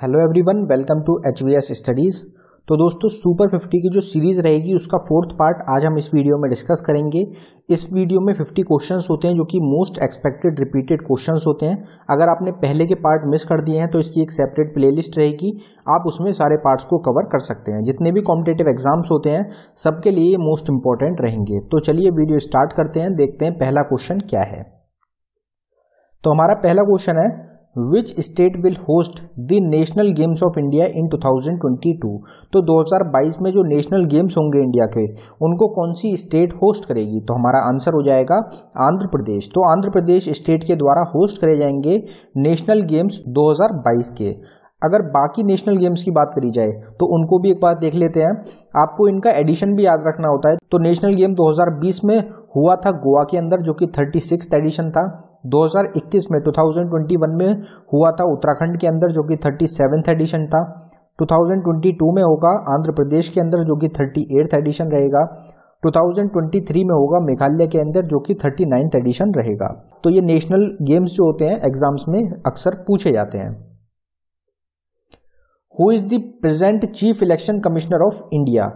Hello everyone welcome to H V S studies तो दोस्तों super fifty की जो सीरीज़ रहेगी उसका फोर्थ पार्ट आज हम इस वीडियो में डिस्कस करेंगे इस वीडियो में फिफ्टी क्वेश्चंस होते हैं जो कि मोस्ट एक्सपेक्टेड रिपीटेड क्वेश्चंस होते हैं अगर आपने पहले के पार्ट मिस कर दिए हैं तो इसकी एक सेपरेट प्लेलिस्ट रहेगी आप उसमें सारे पार्ट्स को कवर कर सकते हैं जितने भी कॉम्पिटेटिव एग्जाम्स होते हैं सबके लिए ये मोस्ट इंपॉर्टेंट रहेंगे तो चलिए वीडियो स्टार्ट करते हैं देखते हैं पहला क्वेश्चन क्या है तो हमारा पहला क्वेश्चन है which state will host the national games of India in 2022 तो 2022 में जो नेशनल गेम्स होंगे इंडिया के उनको कौन सी स्टेट होस्ट करेगी तो हमारा आंसर हो जाएगा आंध्र प्रदेश तो आंध्र प्रदेश स्टेट के द्वारा होस्ट करे जाएंगे नेशनल गेम्स 2022 के अगर बाकी नेशनल गेम्स की बात करी जाए तो उनको भी एक बार देख लेते हैं आपको इनका एडिशन भी याद रखना होता है तो नेशनल गेम 2020 में हुआ था गोवा के अंदर जो कि थर्टी सिक्स एडिशन था 2021 में 2021 में हुआ था उत्तराखंड के अंदर जो कि थर्टी एडिशन था 2022 में होगा आंध्र प्रदेश के अंदर जो कि थर्टी एट्थ एडिशन रहेगा 2023 में होगा मेघालय के अंदर जो कि थर्टी नाइन्थ एडिशन रहेगा तो ये नेशनल गेम्स जो होते हैं एग्जाम्स में अक्सर पूछे जाते हैं who is the present chief election commissioner of India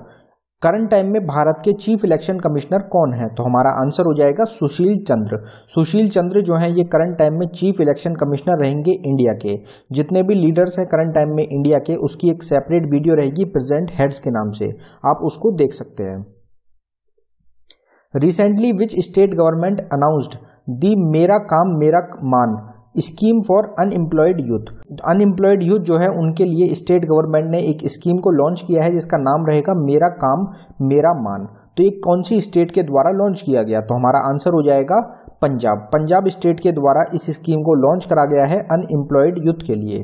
current time में भारत के चीफ इलेक्शन कमिश्नर कौन है तो हमारा आंसर हो जाएगा सुशील चंद्र सुशील चंद्र जो है ये करंट टाइम में चीफ इलेक्शन कमिश्नर रहेंगे इंडिया के जितने भी लीडर्स हैं करंट टाइम में इंडिया के उसकी एक सेपरेट वीडियो रहेगी प्रेजेंट हेड्स के नाम से आप उसको देख सकते हैं recently which state government announced the Mera Kaam Mera Maan scheme for unemployed youth unemployed youth जो है उनके लिए स्टेट गवर्नमेंट ने एक स्कीम को लॉन्च किया है जिसका नाम रहेगा मेरा काम मेरा मान तो ये कौन सी स्टेट के द्वारा लॉन्च किया गया तो हमारा आंसर हो जाएगा पंजाब पंजाब स्टेट के द्वारा इस स्कीम को लॉन्च करा गया है अनएम्प्लॉयड यूथ के लिए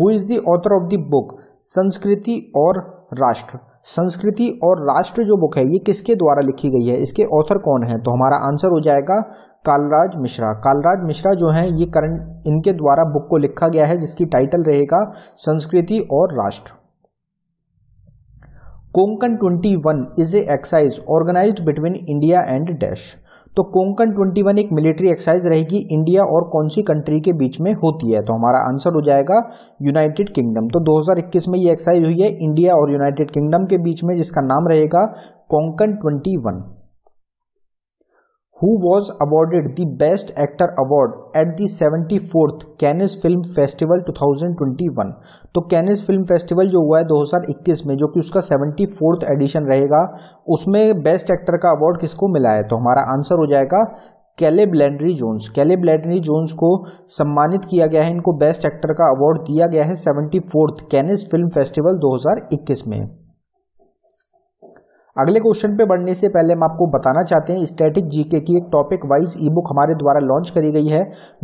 who is the author of the book Sanskriti aur राष्ट्र संस्कृति और राष्ट्र जो बुक है ये किसके द्वारा लिखी गई है इसके ऑथर कौन है तो हमारा आंसर हो जाएगा कालराज मिश्रा कालराज मिश्रा जो है ये करंट इनके द्वारा बुक को लिखा गया है जिसकी टाइटल रहेगा Sanskriti aur Rashtra Konkan 21 is a exercise organise between India and dash तो कोंकण 21 एक मिलिट्री एक्सरसाइज रहेगी इंडिया और कौन सी कंट्री के बीच में होती है तो हमारा आंसर हो जाएगा यूनाइटेड किंगडम तो 2021 में ये एक्सरसाइज हुई है इंडिया और यूनाइटेड किंगडम के बीच में जिसका नाम रहेगा Konkan one who was the best actor award at the seventy fourth Cannes film festival two thousand twenty one तो कैनिस फिल्म फेस्टिवल जो हुआ है दो हज़ार इक्कीस में जो कि उसका फोर्थ एडिशन रहेगा उसमें बेस्ट एक्टर का अवार्ड किसको मिला है तो हमारा आंसर हो जाएगा Caleb Landry Jones Caleb Landry Jones को सम्मानित किया गया है इनको बेस्ट एक्टर का अवार्ड दिया गया है seventy fourth Cannes film festival दो हज़ार इक्कीस में अगले क्वेश्चन पे बढ़ने से पहले हम आपको बताना चाहते हैं स्टैटिक जीके की एक टॉपिक वाइज ई बुक हमारे द्वारा लॉन्च करी गई है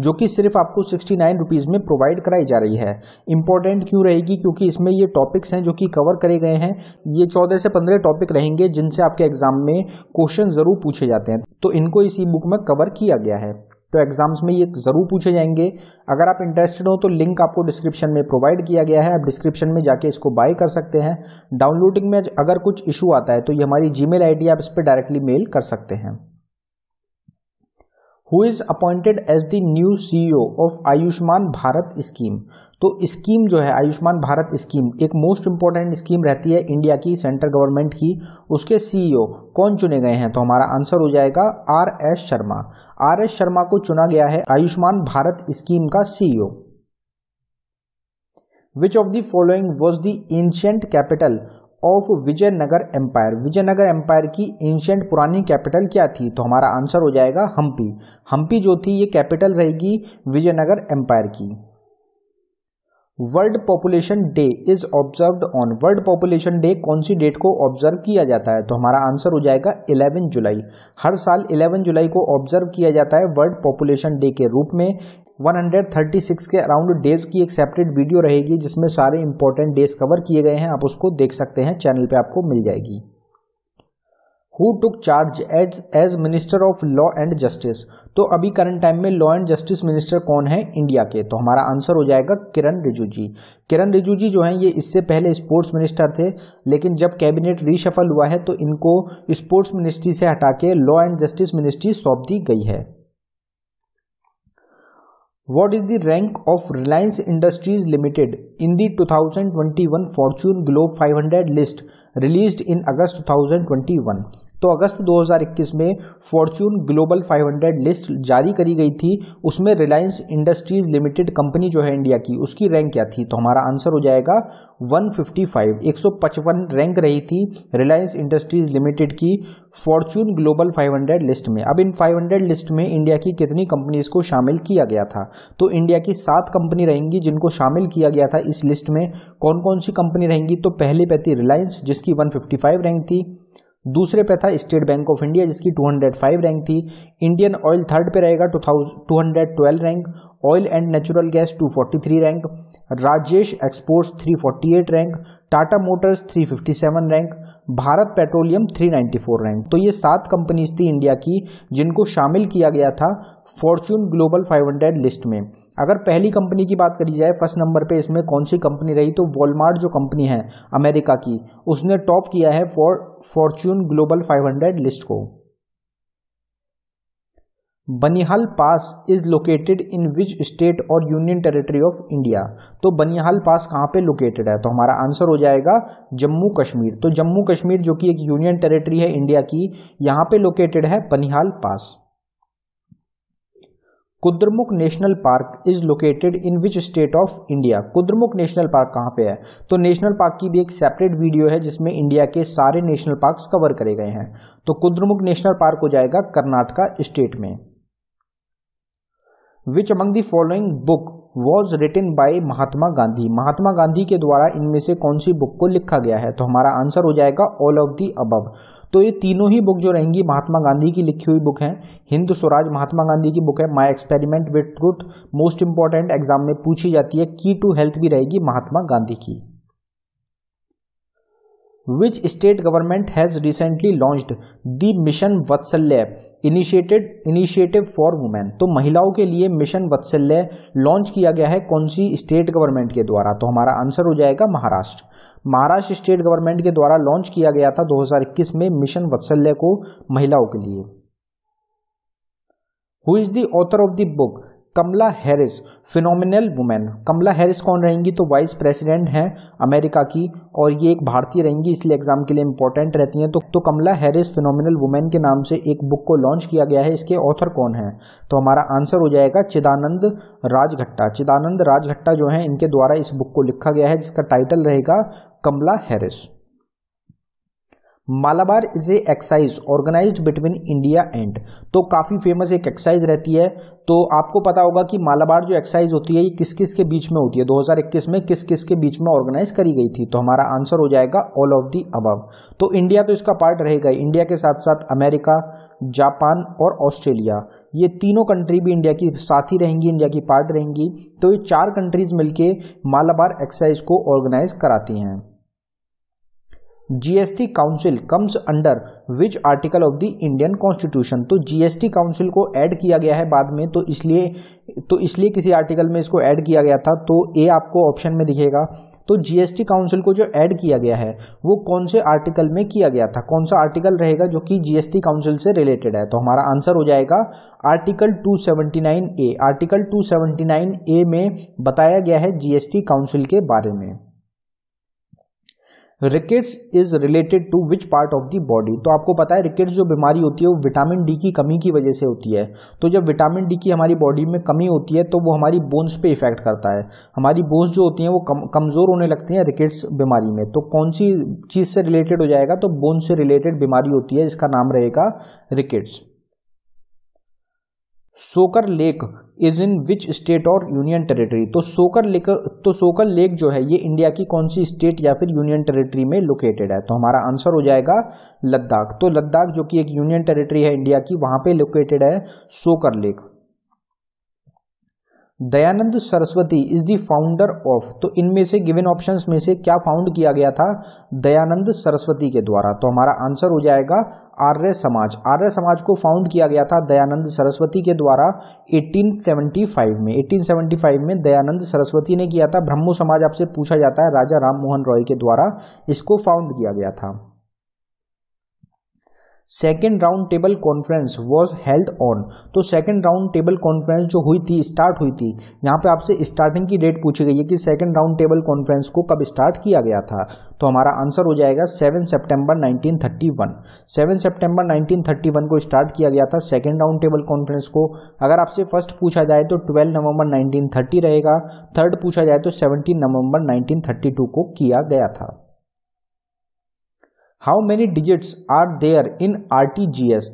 जो कि सिर्फ आपको सिक्सटी नाइन रुपीज़ में प्रोवाइड कराई जा रही है इंपॉर्टेंट क्यों रहेगी क्योंकि इसमें ये टॉपिक्स हैं जो कि कवर करे गए हैं ये चौदह से पंद्रह टॉपिक रहेंगे जिनसे आपके एग्जाम में क्वेश्चन ज़रूर पूछे जाते हैं तो इनको इस ई बुक में कवर किया गया है तो एग्जाम्स में ये ज़रूर पूछे जाएंगे अगर आप इंटरेस्टेड हो तो लिंक आपको डिस्क्रिप्शन में प्रोवाइड किया गया है आप डिस्क्रिप्शन में जाके इसको बाय कर सकते हैं डाउनलोडिंग में अगर कुछ इशू आता है तो ये हमारी जी मेल आप इस पर डायरेक्टली मेल कर सकते हैं who is appointed as the new CEO of Ayushman Bharat scheme तो स्कीम जो है आयुष्मान भारत स्कीम एक मोस्ट इंपॉर्टेंट स्कीम रहती है इंडिया की सेंट्रल गवर्नमेंट की उसके सीईओ e कौन चुने गए हैं तो हमारा आंसर हो जाएगा R S Sharma R S Sharma को चुना गया है आयुष्मान भारत स्कीम का CEO which of the following was the ancient capital of Vijayanagara empire Vijayanagara empire की एंशेंट पुरानी कैपिटल क्या थी तो हमारा आंसर हो जाएगा हम्पी हम्पी जो थी ये कैपिटल रहेगी विजयनगर एम्पायर की world population day is observed on world population day कौन सी डेट को ऑब्जर्व किया जाता है तो हमारा आंसर हो जाएगा 11 जुलाई हर साल 11 जुलाई को ऑब्जर्व किया जाता है वर्ल्ड पॉपुलेशन डे के रूप में 136 के अराउंड डेज की एक सेपरेट वीडियो रहेगी जिसमें सारे इंपॉर्टेंट डेज कवर किए गए हैं आप उसको देख सकते हैं चैनल पे आपको मिल जाएगी who took charge as as minister of law and justice तो अभी करंट टाइम में लॉ एंड जस्टिस मिनिस्टर कौन है इंडिया के तो हमारा आंसर हो जाएगा किरण जी किरण जी जो हैं ये इससे पहले स्पोर्ट्स मिनिस्टर थे लेकिन जब कैबिनेट रिशफल हुआ है तो इनको स्पोर्ट्स मिनिस्ट्री से हटा के लॉ एंड जस्टिस मिनिस्ट्री सौंप दी गई है What is the rank of Reliance Industries Limited in the 2021 Fortune Globe 500 list released in August 2021? तो अगस्त 2021 में फॉर्च्यून ग्लोबल 500 लिस्ट जारी करी गई थी उसमें रिलायंस इंडस्ट्रीज लिमिटेड कंपनी जो है इंडिया की उसकी रैंक क्या थी तो हमारा आंसर हो जाएगा 155 155 रैंक रही थी रिलायंस इंडस्ट्रीज लिमिटेड की फॉर्च्यून ग्लोबल 500 लिस्ट में अब इन 500 लिस्ट में इंडिया की कितनी कंपनीज को शामिल किया गया था तो इंडिया की सात कंपनी रहेंगी जिनको शामिल किया गया था इस लिस्ट में कौन कौन सी कंपनी रहेंगी तो पहले पे थी रिलायंस जिसकी 155 रैंक थी दूसरे पे था स्टेट बैंक ऑफ इंडिया जिसकी 205 रैंक थी इंडियन ऑयल थर्ड पे रहेगा two two hundred twelve rank oil and natural gas two forty three rank Rajesh Exports three forty eight rank Tata Motors three fifty seven rank Bharat Petroleum three ninety four rank तो ये सात companies थी India की जिनको शामिल किया गया था Fortune Global five hundred list में अगर पहली कंपनी की बात करी जाए फर्स्ट नंबर पे इसमें कौन सी कंपनी रही तो वॉलमार्ट जो कंपनी है अमेरिका की उसने टॉप किया है for Fortune Global five hundred list को Banihal pass is located in which state और यूनियन टेरिटरी ऑफ इंडिया तो बनिहाल पास कहाँ पे लोकेटेड है तो हमारा आंसर हो जाएगा जम्मू कश्मीर तो जम्मू कश्मीर जो कि एक यूनियन टेरिटरी है इंडिया की यहाँ पे लोकेटेड है Banihal pass Kudremukh national park is located in which state of India Kudremukh national park कहाँ पे है तो नेशनल पार्क की भी एक सेपरेट वीडियो है जिसमें इंडिया के सारे नेशनल पार्क्स कवर करे गए हैं तो कुद्रमुख नेशनल पार्क हो जाएगा कर्नाटका स्टेट में which among the following book was written by Mahatma Gandhi Mahatma Gandhi के द्वारा इनमें से कौन सी बुक को लिखा गया है तो हमारा आंसर हो जाएगा ऑल ऑफ दी अबव तो ये तीनों ही बुक जो रहेंगी महात्मा गांधी की लिखी हुई बुक है हिंद स्वराज महात्मा गांधी की बुक है my experiment with truth most important exam में पूछी जाती है की टू हेल्थ भी रहेगी महात्मा गांधी की which state government has recently launched the mission Vatsalya initiated initiative for women तो महिलाओं के लिए मिशन वत्सल्य लॉन्च किया गया है कौन सी स्टेट गवर्नमेंट के द्वारा तो हमारा आंसर हो जाएगा महाराष्ट्र महाराष्ट्र स्टेट गवर्नमेंट के द्वारा लॉन्च किया गया था 2021 में मिशन वत्सल्य को महिलाओं के लिए who is the author of the book Kamala Harris phenomenal women Kamala Harris कौन रहेंगी तो वाइस प्रेसिडेंट हैं अमेरिका की और ये एक भारतीय रहेंगी इसलिए एग्जाम के लिए इंपॉर्टेंट रहती हैं तो तो कमला हैरिस फिनोमिनल वुमेन के नाम से एक बुक को लॉन्च किया गया है इसके ऑथर कौन हैं तो हमारा आंसर हो जाएगा चिदानंद राजघट्टा चिदानंद राजघट्टा जो है इनके द्वारा इस बुक को लिखा गया है जिसका टाइटल रहेगा Kamala Harris Malabar is a exercise organise between India and तो काफ़ी फेमस एक एक्साइज रहती है तो आपको पता होगा कि मालाबार जो एक्साइज होती है ये किस किस के बीच में होती है 2021 में किस किस के बीच में ऑर्गेनाइज करी गई थी तो हमारा आंसर हो जाएगा ऑल ऑफ दी अबव तो इंडिया तो इसका पार्ट रहेगा इंडिया के साथ साथ अमेरिका जापान और ऑस्ट्रेलिया ये तीनों कंट्री भी इंडिया की साथ ही रहेंगी इंडिया की पार्ट रहेंगी तो ये चार कंट्रीज मिलकर मालाबार एक्साइज को ऑर्गेनाइज कराती हैं GST council comes under which article of the Indian constitution तो जीएसटी काउंसिल को ऐड किया गया है बाद में तो इसलिए तो इसलिए किसी आर्टिकल में इसको ऐड किया गया था तो ए आपको ऑप्शन में दिखेगा तो जीएसटी काउंसिल को जो ऐड किया गया है वो कौन से आर्टिकल में किया गया था कौन सा आर्टिकल रहेगा जो कि जीएसटी काउंसिल से रिलेटेड है तो हमारा आंसर हो जाएगा आर्टिकल 279 ए आर्टिकल 279 ए में बताया गया है जीएसटी काउंसिल के बारे में rickets is related to which part of the body तो आपको पता है रिकेट्स जो बीमारी होती है वो विटामिन डी की कमी की वजह से होती है तो जब विटामिन डी की हमारी बॉडी में कमी होती है तो वो हमारी बोन्स पे इफेक्ट करता है हमारी बोन्स जो होती हैं वो कम कमज़ोर होने लगती हैं रिकेट्स बीमारी में तो कौन सी चीज़ से रिलेटेड हो जाएगा तो बोन से रिलेटेड बीमारी होती है जिसका नाम रहेगा rickets Tso Kar lake is in which state और यूनियन टेरिटरी तो सोकर लेक तो सोकर लेक जो है ये इंडिया की कौन सी स्टेट या फिर यूनियन टेरिटरी में लोकेटेड है तो हमारा आंसर हो जाएगा लद्दाख तो लद्दाख जो कि एक यूनियन टेरिटरी है इंडिया की वहाँ पे लोकेटेड है Tso Kar lake Dayanand Saraswati is the founder of तो इनमें से गिवन ऑप्शंस में से क्या फाउंड किया गया था दयानंद सरस्वती के द्वारा तो हमारा आंसर हो जाएगा आर्य समाज आर्य समाज को फाउंड किया गया था दयानंद सरस्वती के द्वारा 1875 में 1875 में दयानंद सरस्वती ने किया था ब्रह्मो समाज आपसे पूछा जाता है राजा राम मोहन रॉय के द्वारा इसको फाउंड किया गया था second round table conference was held on तो सेकेंड राउंड टेबल कॉन्फ्रेंस जो हुई थी स्टार्ट हुई थी यहाँ पे आपसे स्टार्टिंग की डेट पूछी गई है कि सेकेंड राउंड टेबल कॉन्फ्रेंस को कब स्टार्ट किया गया था तो हमारा आंसर हो जाएगा seven September nineteen thirty one seven September nineteen thirty one को स्टार्ट किया गया था सेकेंड राउंड टेबल कॉन्फ्रेंस को अगर आपसे फर्स्ट पूछा जाए तो ट्वेल्व नवंबर नाइनटीन थर्टी रहेगा थर्ड पूछा जाए तो seventeen November nineteen thirty two को किया गया था how many digits are there in R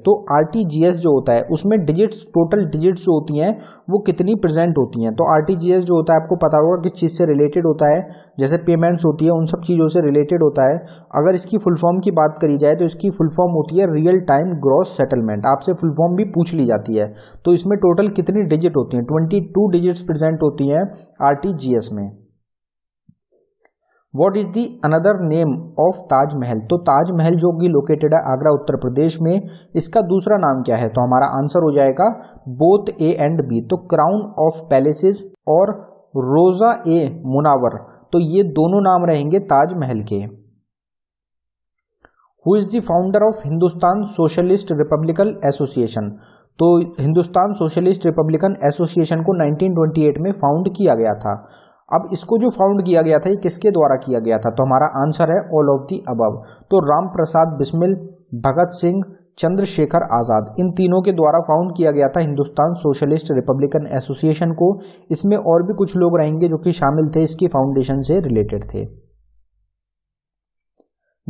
तो आर जो होता है उसमें डिजिट्स टोटल डिजिट्स जो होती हैं वो कितनी प्रेजेंट होती हैं तो आर जो होता है आपको पता होगा किस चीज़ से रिलेटेड होता है जैसे पेमेंट्स होती है उन सब चीज़ों से रिलेटेड होता है अगर इसकी फुल फॉर्म की बात करी जाए तो इसकी फुल फॉर्म होती है रियल टाइम ग्रॉस सेटलमेंट आपसे फुल फॉर्म भी पूछ ली जाती है तो इसमें टोटल कितनी डिजिट होती हैं ट्वेंटी डिजिट्स प्रेजेंट होती हैं आर में what is the another name of Taj Mahal तो ताजमहल जो कि लोकेटेड है आगरा उत्तर प्रदेश में इसका दूसरा नाम क्या है तो हमारा आंसर हो जाएगा बोथ ए एंड बी तो क्राउन ऑफ पैलेसेस और रोज़ा ए मुनावर तो ये दोनों नाम रहेंगे ताजमहल के who is the founder of Hindustan socialist republican association तो हिंदुस्तान सोशलिस्ट रिपब्लिकन एसोसिएशन को 1928 में फाउंड किया गया था अब इसको जो फाउंड किया गया था ये किसके द्वारा किया गया था तो हमारा आंसर है ऑल ऑफ दी अबव तो राम प्रसाद बिस्मिल भगत सिंह चंद्रशेखर आज़ाद इन तीनों के द्वारा फाउंड किया गया था हिंदुस्तान सोशलिस्ट रिपब्लिकन एसोसिएशन को इसमें और भी कुछ लोग रहेंगे जो कि शामिल थे इसकी फाउंडेशन से रिलेटेड थे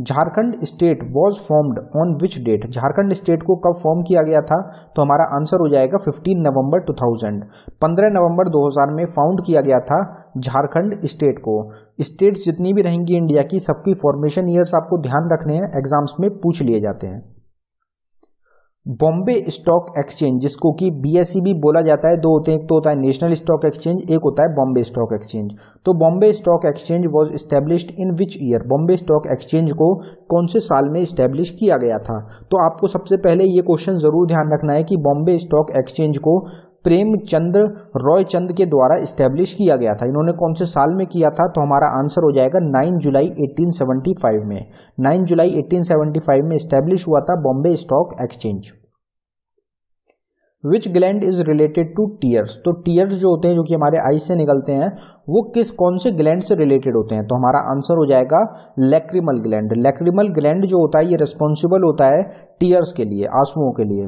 Jharkhand state was formed on which date Jharkhand state को कब फॉर्म किया गया था तो हमारा आंसर हो जाएगा 15 नवंबर 2000 15 नवंबर 2000 में फाउंड किया गया था झारखंड स्टेट को स्टेट्स जितनी भी रहेंगी इंडिया की सबकी फॉर्मेशन ईयर्स आपको ध्यान रखने हैं एग्जाम्स में पूछ लिए जाते हैं बॉम्बे स्टॉक एक्सचेंज जिसको कि बी e भी बोला जाता है दो होते हैं एक तो होता है नेशनल स्टॉक एक्सचेंज एक होता है बॉम्बे स्टॉक एक्सचेंज तो Bombay stock exchange was established in which year Bombay stock exchange को कौन से साल में इस्टेब्लिश किया गया था तो आपको सबसे पहले ये क्वेश्चन जरूर ध्यान रखना है कि बॉम्बे स्टॉक एक्सचेंज को प्रेमचंद रॉयचंद के द्वारा इस्टेब्लिश किया गया था इन्होंने कौन से साल में किया था तो हमारा आंसर हो जाएगा 9 जुलाई 1875 में 9 जुलाई 1875 में इस्टेब्लिश हुआ था Bombay stock exchange which gland is related to tears तो टीयर्स जो होते हैं जो कि हमारे आई से निकलते हैं वो किस कौन से ग्लैंड से रिलेटेड होते हैं तो हमारा आंसर हो जाएगा लेक्रिमल ग्लैंड लेक्रिमल ग्लैंड जो होता है ये रिस्पॉन्सिबल होता है टीयर्स के लिए आंसुओं के लिए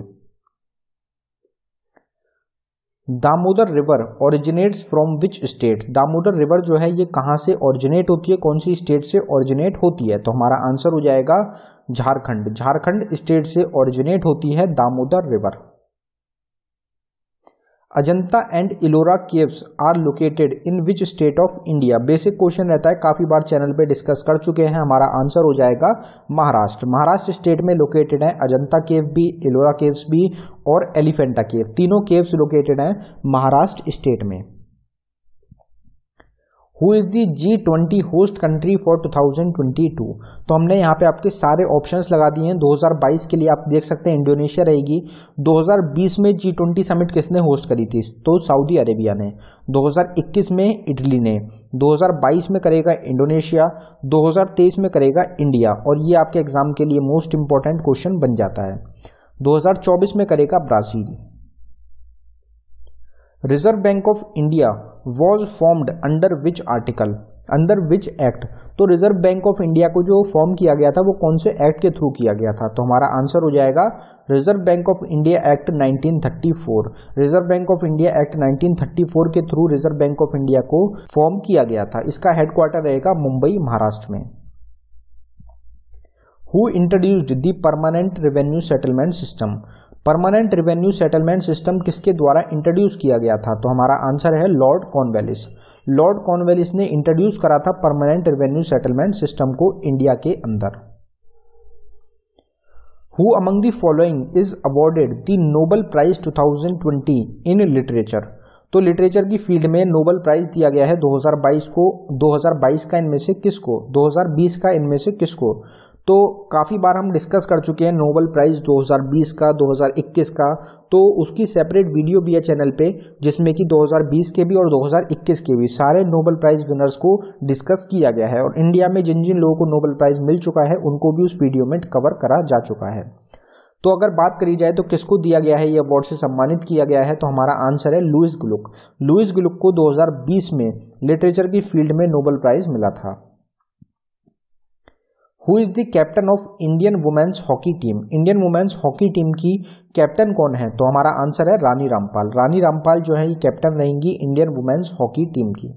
Damodar river originates from which state Damodar river जो है ये कहाँ से ओरिजिनेट होती है कौन सी स्टेट से ओरिजिनेट होती है तो हमारा आंसर हो जाएगा झारखंड झारखंड स्टेट से ओरिजिनेट होती है Damodar river Ajanta and Ellora caves are located in which state of India basic question रहता है काफ़ी बार चैनल पे डिस्कस कर चुके हैं हमारा आंसर हो जाएगा महाराष्ट्र महाराष्ट्र स्टेट में लोकेटेड है अजंता केव भी इलोरा केव्स भी और एलिफेंटा केव तीनों केव्स लोकेटेड हैं महाराष्ट्र स्टेट में who is the G twenty host country for 2022 तो हमने यहाँ पे आपके सारे ऑप्शंस लगा दिए हैं 2022 के लिए आप देख सकते हैं इंडोनेशिया रहेगी 2020 में जी ट्वेंटी समिट किसने होस्ट करी थी तो सऊदी अरेबिया ने 2021 में इटली ने 2022 में करेगा इंडोनेशिया 2023 में करेगा इंडिया और ये आपके एग्ज़ाम के लिए मोस्ट इंपॉर्टेंट क्वेश्चन बन जाता है 2024 में करेगा Brazil reserve bank of India was formed under which article under which act तो रिजर्व बैंक ऑफ इंडिया को जो फॉर्म किया गया था वो कौन से एक्ट के थ्रू किया गया था तो हमारा आंसर हो जाएगा reserve bank of India act 1934 reserve bank of India act 1934 के through reserve bank of India को फॉर्म किया गया था इसका हेडक्वार्टर रहेगा मुंबई महाराष्ट्र में who introduced the permanent revenue settlement system permanent revenue settlement system किसके द्वारा इंट्रोड्यूस किया गया था तो हमारा आंसर है लॉर्ड कॉर्नवेलिस लॉर्ड कॉर्नवेलिस ने इंट्रोड्यूस करा था परमानेंट रिवेन्यू सेटलमेंट सिस्टम को इंडिया के अंदर who among the following is awarded the Nobel prize 2020 in literature तो लिटरेचर की फील्ड में नोबल प्राइज दिया गया है 2022 को 2022 का इनमें से किसको 2020 का इनमें से किसको तो काफ़ी बार हम डिस्कस कर चुके हैं नोबल प्राइज़ 2020 का 2021 का तो उसकी सेपरेट वीडियो भी है चैनल पे जिसमें कि 2020 के भी और 2021 के भी सारे नोबल प्राइज़ विनर्स को डिस्कस किया गया है और इंडिया में जिन जिन लोगों को नोबल प्राइज़ मिल चुका है उनको भी उस वीडियो में कवर करा जा चुका है तो अगर बात करी जाए तो किसको दिया गया है ये अवार्ड से सम्मानित किया गया है तो हमारा आंसर है लुइस ग्लुक लुइस ग्लुक को 2020 में लिटरेचर की फील्ड में नोबल प्राइज़ मिला था who is the captain of Indian women's hockey team Indian women's hockey team की कैप्टन कौन है तो हमारा आंसर है रानी रामपाल रानी रामपाल जो है ये कैप्टन रहेंगी इंडियन वुमेन्स हॉकी टीम की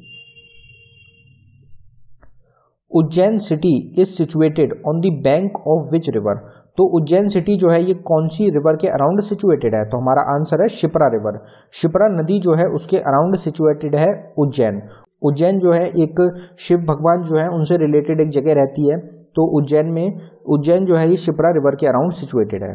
Ujjain city is situated on the bank of which river तो उज्जैन सिटी जो है ये कौन सी रिवर के अराउंड सिचुएटेड है तो हमारा आंसर है शिप्रा रिवर शिप्रा नदी जो है उसके अराउंड सिचुएटेड है उज्जैन उज्जैन जो है एक शिव भगवान जो है उनसे रिलेटेड एक जगह रहती है तो उज्जैन में उज्जैन जो है ये शिप्रा रिवर के अराउंड सिचुएटेड है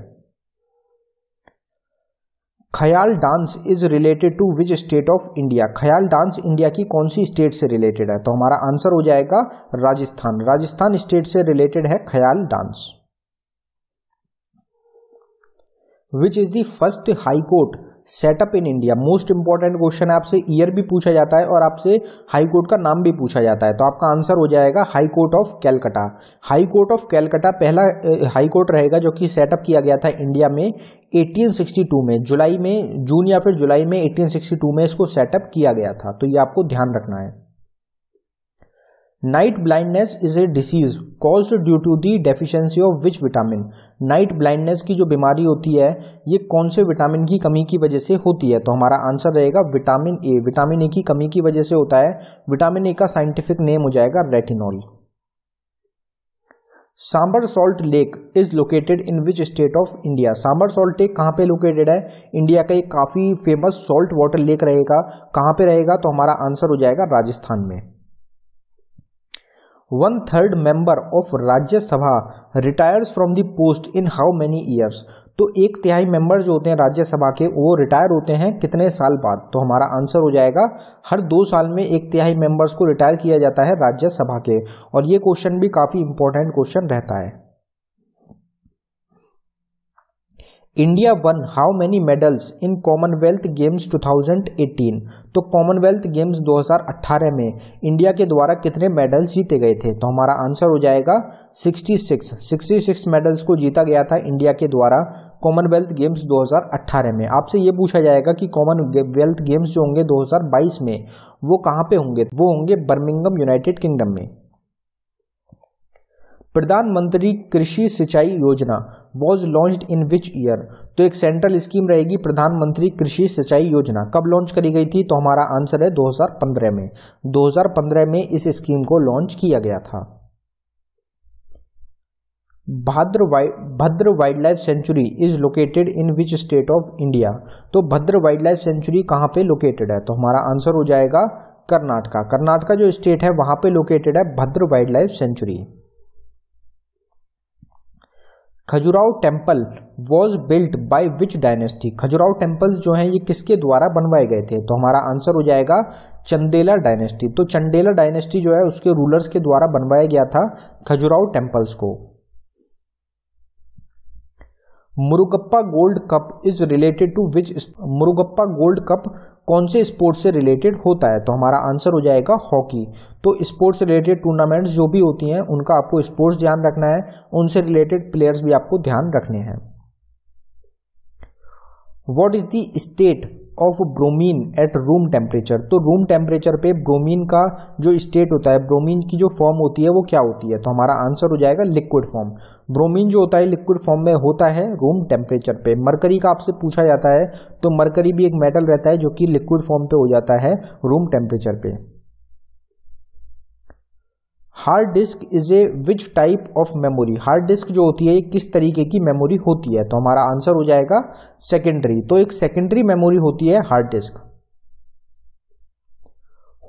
Khayal dance is related to which state of India Khayal dance India की कौन सी स्टेट से रिलेटेड है तो हमारा आंसर हो जाएगा राजस्थान राजस्थान स्टेट से रिलेटेड है Khayal dance which is the first high court setup in India most important question है आपसे ईयर भी पूछा जाता है और आपसे हाई कोर्ट का नाम भी पूछा जाता है तो आपका आंसर हो जाएगा high court of Calcutta high court of Calcutta पहला हाई कोर्ट रहेगा जो कि सेटअप किया गया था इंडिया में 1862 में जुलाई में जून या फिर जुलाई में 1862 में इसको सेटअप किया गया था तो ये आपको ध्यान रखना है night blindness is a disease cause due to the deficiency of which vitamin night blindness की जो बीमारी होती है ये कौन से विटामिन की कमी की वजह से होती है तो हमारा आंसर रहेगा विटामिन ए विटामिन ए की कमी की वजह से होता है विटामिन ए का साइंटिफिक नेम हो जाएगा retinol Sambhar salt lake is located in which state of India Sambhar salt lake कहाँ पे लोकेटेड है इंडिया का एक काफ़ी फेमस सॉल्ट वाटर लेक रहेगा कहाँ पे रहेगा तो हमारा आंसर हो जाएगा राजस्थान में one third member of Rajya Sabha retires from the post in how many years तो एक तिहाई मेंबर जो होते हैं राज्यसभा के वो रिटायर होते हैं कितने साल बाद तो हमारा आंसर हो जाएगा हर दो साल में एक तिहाई मेंबर्स को रिटायर किया जाता है राज्यसभा के और ये क्वेश्चन भी काफ़ी इंपॉर्टेंट क्वेश्चन रहता है India won how many medals in Commonwealth Games 2018 तो कॉमनवेल्थ गेम्स 2018 में इंडिया के द्वारा कितने मेडल्स जीते गए थे तो हमारा आंसर हो जाएगा 66 66 मेडल्स को जीता गया था इंडिया के द्वारा कॉमनवेल्थ गेम्स 2018 में आपसे ये पूछा जाएगा कि कॉमनवेल्थ गेम्स जो होंगे 2022 में वो कहाँ पे होंगे वो होंगे बर्मिंगम यूनाइटेड किंगडम में प्रधानमंत्री Krishi Sinchai Yojana was launch in which year तो एक सेंट्रल स्कीम रहेगी प्रधानमंत्री कृषि सिंचाई योजना कब लॉन्च करी गई थी तो हमारा आंसर है 2015 में 2015 में इस स्कीम को लॉन्च किया गया था Bhadra wild Bhadra wild life sanctuary is located in which state of India तो भद्र वाइल्ड लाइफ सेंचुरी कहाँ पे लोकेटेड है तो हमारा आंसर हो जाएगा कर्नाटका कर्नाटका जो स्टेट है वहाँ पे लोकेटेड है Bhadra wild life sanctuary Khajuraho temple was built by which dynasty Khajuraho temples जो हैं ये किसके द्वारा बनवाए गए थे तो हमारा आंसर हो जाएगा चंदेला डायनेस्टी तो चंदेला डायनेस्टी जो है उसके रूलर्स के द्वारा बनवाया गया था खजुराव टेम्पल्स को Murugappa gold cup is related to which Murugappa gold cup कौन से स्पोर्ट्स से रिलेटेड होता है तो हमारा आंसर हो जाएगा हॉकी तो स्पोर्ट्स से रिलेटेड टूर्नामेंट्स जो भी होती हैं उनका आपको स्पोर्ट्स ध्यान रखना है उनसे रिलेटेड प्लेयर्स भी आपको ध्यान रखने हैं what is the state of bromine at room temperature तो रूम टेम्परेचर पे ब्रोमीन का जो स्टेट होता है ब्रोमीन की जो फॉर्म होती है वो क्या होती है तो हमारा आंसर हो जाएगा लिक्विड फॉर्म ब्रोमीन जो होता है लिक्विड फॉर्म में होता है रूम टेम्परेचर पे मरकरी का आपसे पूछा जाता है तो मरकरी भी एक मेटल रहता है जो कि लिक्विड फॉर्म पे हो जाता है रूम टेम्परेचर पे hard disk is a which type of memory hard disk जो होती है ये किस तरीके की मेमोरी होती है तो हमारा आंसर हो जाएगा सेकेंडरी तो एक सेकेंडरी मेमोरी होती है hard disk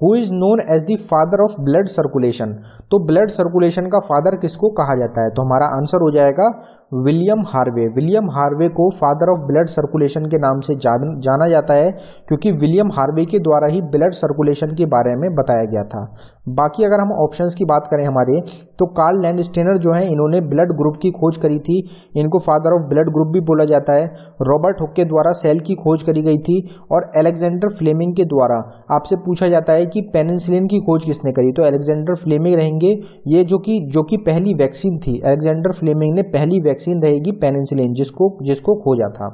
who is known as the father of blood circulation तो ब्लड सर्कुलेशन का फादर किसको कहा जाता है तो हमारा आंसर हो जाएगा विलियम हार्वे विलियम हार्वे को फादर ऑफ ब्लड सर्कुलेशन के नाम से जान, जाना जाता है क्योंकि विलियम हार्वे के द्वारा ही ब्लड सर्कुलेशन के बारे में बताया गया था बाकी अगर हम ऑप्शंस की बात करें हमारे तो कार्ल लैंड स्टेनर जो है इन्होंने ब्लड ग्रुप की खोज करी थी इनको फादर ऑफ ब्लड ग्रुप भी बोला जाता है रॉबर्ट हुक के द्वारा सेल की खोज करी गई थी और एलेक्जेंडर फ्लेमिंग के द्वारा आपसे पूछा जाता है बताइए कि पेनिसिलिन की खोज किसने करी तो अलेक्जेंडर फ्लेमिंग रहेंगे ये जो कि जो कि पहली वैक्सीन थी अलेक्जेंडर फ्लेमिंग ने पहली वैक्सीन रहेगी पेनिसिलिन जिसको जिसको खोजा था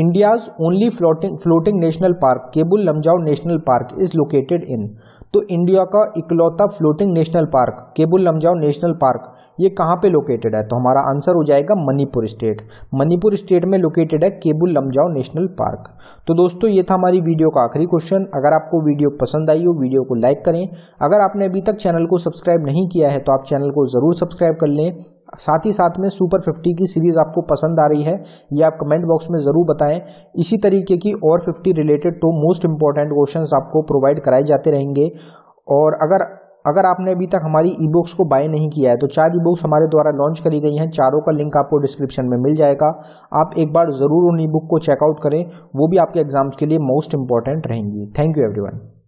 India's only floating floating national park Keibul Lamjao national park is located in तो इंडिया का इकलौता floating national park Keibul Lamjao national park ये कहाँ पे लोकेटेड है तो हमारा आंसर हो जाएगा मणिपुर स्टेट मणिपुर स्टेट में लोकेटेड है केबुल लमजाओ नेशनल पार्क तो दोस्तों ये था हमारी वीडियो का आखिरी क्वेश्चन अगर आपको वीडियो पसंद आई हो वीडियो को लाइक करें अगर आपने अभी तक चैनल को सब्सक्राइब नहीं किया है तो आप चैनल को ज़रूर सब्सक्राइब कर लें साथ ही साथ में सुपर फिफ्टी की सीरीज़ आपको पसंद आ रही है ये आप कमेंट बॉक्स में ज़रूर बताएं इसी तरीके की और fifty related to most important question आपको प्रोवाइड कराए जाते रहेंगे और अगर अगर आपने अभी तक हमारी ई बुक्स को बाय नहीं किया है तो चार ई बुक्स हमारे द्वारा लॉन्च करी गई हैं चारों का लिंक आपको डिस्क्रिप्शन में मिल जाएगा आप एक बार ज़रूर उन ई बुक को चेकआउट करें वो भी आपके एग्जाम्स के लिए मोस्ट इंपॉर्टेंट रहेंगी थैंक यू एवरीवन